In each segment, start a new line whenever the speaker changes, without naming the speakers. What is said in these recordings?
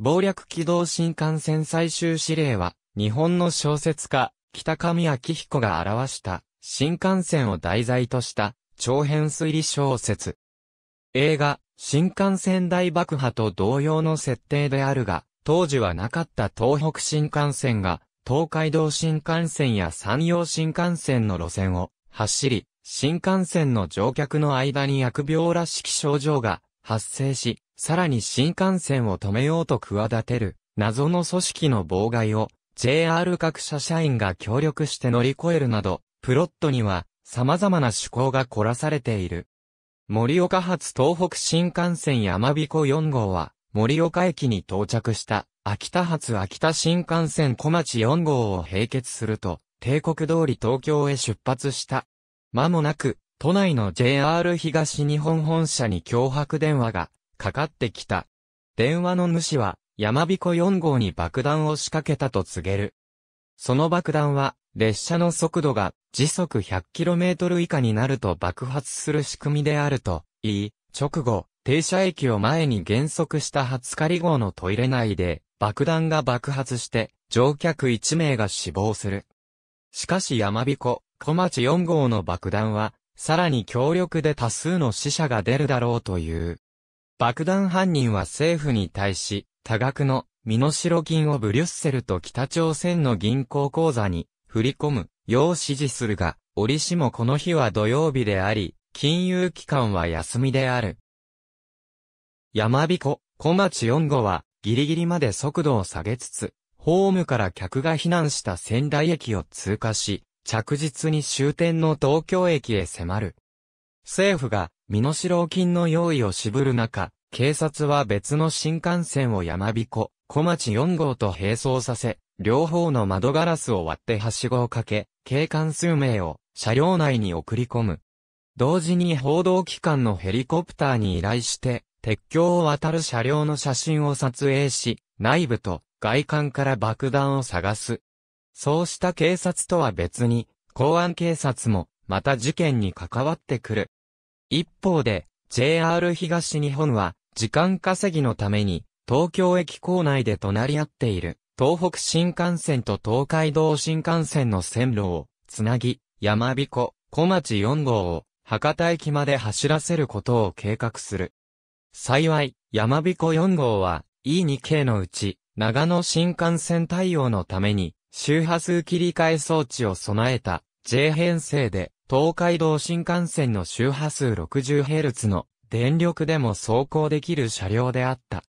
謀略機動新幹線最終指令は、日本の小説家、北上明彦が表した、新幹線を題材とした、長編推理小説。映画、新幹線大爆破と同様の設定であるが、当時はなかった東北新幹線が、東海道新幹線や山陽新幹線の路線を走り、新幹線の乗客の間に疫病らしき症状が発生し、さらに新幹線を止めようと企てる、謎の組織の妨害を、JR 各社社員が協力して乗り越えるなど、プロットには、様々な趣向が凝らされている。盛岡発東北新幹線やまびこ4号は、盛岡駅に到着した、秋田発秋田新幹線小町4号を併結すると、帝国通り東京へ出発した。間もなく、都内の JR 東日本本社に脅迫電話がかかってきた。電話の主は、山彦4号に爆弾を仕掛けたと告げる。その爆弾は、列車の速度が時速 100km 以下になると爆発する仕組みであると言い、直後、停車駅を前に減速した20狩号のトイレ内で爆弾が爆発して乗客1名が死亡する。しかし山彦、小町4号の爆弾はさらに強力で多数の死者が出るだろうという。爆弾犯人は政府に対し、多額の身代金をブリュッセルと北朝鮮の銀行口座に振り込むよう指示するが、折しもこの日は土曜日であり、金融機関は休みである。山彦、小町四号は、ギリギリまで速度を下げつつ、ホームから客が避難した仙台駅を通過し、着実に終点の東京駅へ迫る。政府が身代金の用意を渋る中、警察は別の新幹線を山彦、小町4号と並走させ、両方の窓ガラスを割ってはしごをかけ、警官数名を車両内に送り込む。同時に報道機関のヘリコプターに依頼して、鉄橋を渡る車両の写真を撮影し、内部と外観から爆弾を探すそうした警察とは別に、公安警察も、また事件に関わってくる。一方で、JR 東日本は、時間稼ぎのために、東京駅構内で隣り合っている、東北新幹線と東海道新幹線の線路を、つなぎ、山彦、小町4号を、博多駅まで走らせることを計画する。幸い、山彦4号は、E2 系のうち、長野新幹線対応のために、周波数切り替え装置を備えた J 編成で東海道新幹線の周波数 60Hz の電力でも走行できる車両であった。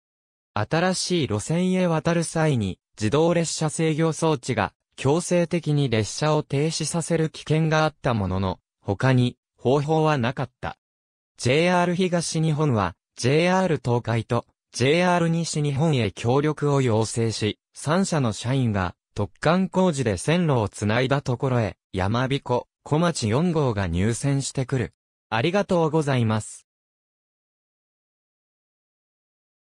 新しい路線へ渡る際に自動列車制御装置が強制的に列車を停止させる危険があったものの、他に方法はなかった。JR 東日本は JR 東海と JR 西日本へ協力を要請し、3社の社員が特貫工事で線路をつないだところへ、山彦、小町4号が入線してくる。ありがとうございます。